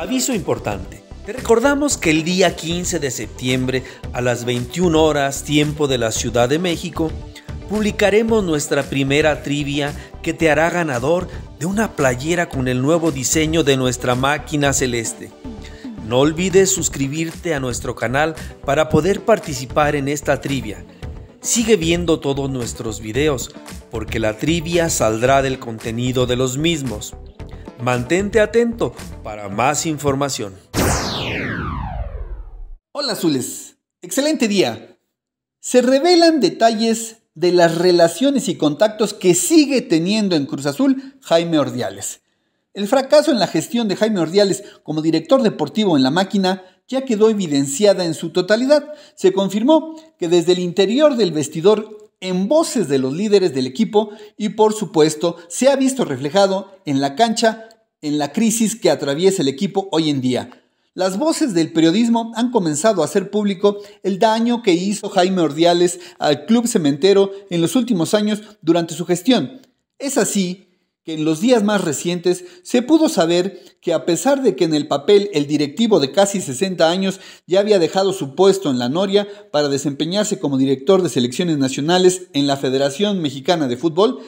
Aviso importante. Te recordamos que el día 15 de septiembre a las 21 horas tiempo de la Ciudad de México, publicaremos nuestra primera trivia que te hará ganador de una playera con el nuevo diseño de nuestra máquina celeste. No olvides suscribirte a nuestro canal para poder participar en esta trivia. Sigue viendo todos nuestros videos porque la trivia saldrá del contenido de los mismos. Mantente atento para más información. Hola azules, excelente día. Se revelan detalles de las relaciones y contactos que sigue teniendo en Cruz Azul Jaime Ordiales. El fracaso en la gestión de Jaime Ordiales como director deportivo en la máquina ya quedó evidenciada en su totalidad. Se confirmó que desde el interior del vestidor, en voces de los líderes del equipo y por supuesto se ha visto reflejado en la cancha, en la crisis que atraviesa el equipo hoy en día. Las voces del periodismo han comenzado a hacer público el daño que hizo Jaime Ordiales al Club Cementero en los últimos años durante su gestión. Es así que en los días más recientes se pudo saber que a pesar de que en el papel el directivo de casi 60 años ya había dejado su puesto en la Noria para desempeñarse como director de selecciones nacionales en la Federación Mexicana de Fútbol,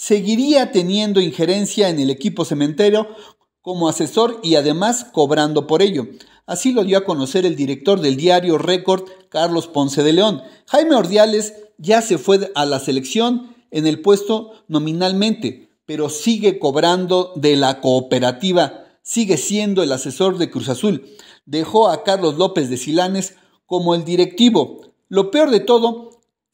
seguiría teniendo injerencia en el equipo cementero como asesor y además cobrando por ello. Así lo dio a conocer el director del diario Record, Carlos Ponce de León. Jaime Ordiales ya se fue a la selección en el puesto nominalmente, pero sigue cobrando de la cooperativa, sigue siendo el asesor de Cruz Azul. Dejó a Carlos López de Silanes como el directivo. Lo peor de todo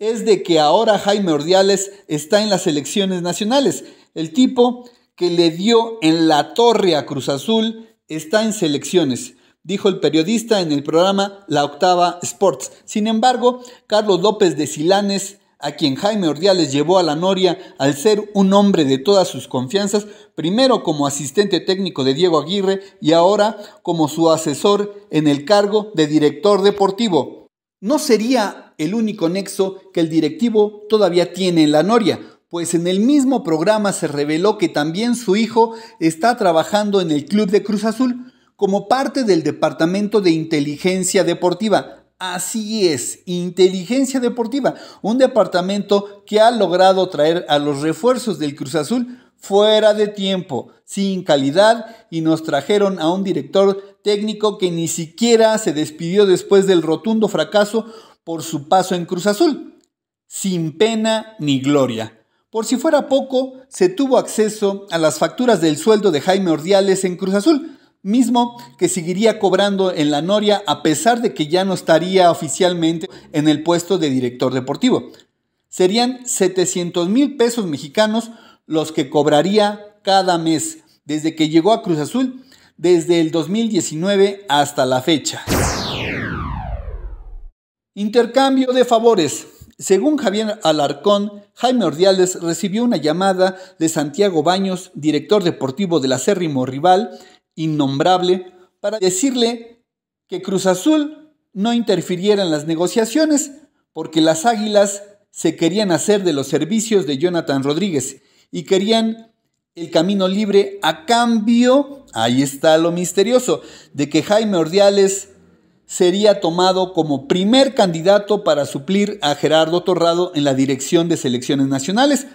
es de que ahora Jaime Ordiales está en las selecciones nacionales. El tipo que le dio en la torre a Cruz Azul está en selecciones, dijo el periodista en el programa La Octava Sports. Sin embargo, Carlos López de Silanes, a quien Jaime Ordiales llevó a la Noria al ser un hombre de todas sus confianzas, primero como asistente técnico de Diego Aguirre y ahora como su asesor en el cargo de director deportivo. ¿No sería el único nexo que el directivo todavía tiene en la Noria, pues en el mismo programa se reveló que también su hijo está trabajando en el club de Cruz Azul como parte del Departamento de Inteligencia Deportiva. Así es, inteligencia deportiva, un departamento que ha logrado traer a los refuerzos del Cruz Azul fuera de tiempo, sin calidad, y nos trajeron a un director técnico que ni siquiera se despidió después del rotundo fracaso por su paso en Cruz Azul, sin pena ni gloria. Por si fuera poco, se tuvo acceso a las facturas del sueldo de Jaime Ordiales en Cruz Azul, mismo que seguiría cobrando en la Noria a pesar de que ya no estaría oficialmente en el puesto de director deportivo. Serían 700 mil pesos mexicanos los que cobraría cada mes desde que llegó a Cruz Azul desde el 2019 hasta la fecha. Intercambio de favores. Según Javier Alarcón, Jaime Ordiales recibió una llamada de Santiago Baños, director deportivo del acérrimo rival, innombrable, para decirle que Cruz Azul no interfiriera en las negociaciones porque las Águilas se querían hacer de los servicios de Jonathan Rodríguez y querían el camino libre a cambio, ahí está lo misterioso, de que Jaime Ordiales sería tomado como primer candidato para suplir a Gerardo Torrado en la dirección de selecciones nacionales,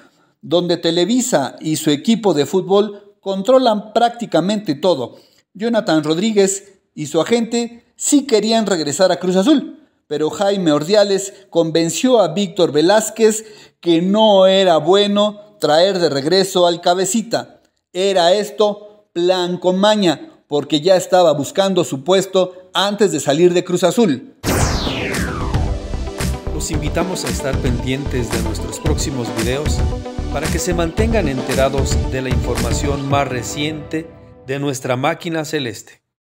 donde Televisa y su equipo de fútbol controlan prácticamente todo. Jonathan Rodríguez y su agente sí querían regresar a Cruz Azul, pero Jaime Ordiales convenció a Víctor Velázquez que no era bueno traer de regreso al cabecita. Era esto plan con maña, porque ya estaba buscando su puesto antes de salir de Cruz Azul. Los invitamos a estar pendientes de nuestros próximos videos para que se mantengan enterados de la información más reciente de nuestra máquina celeste.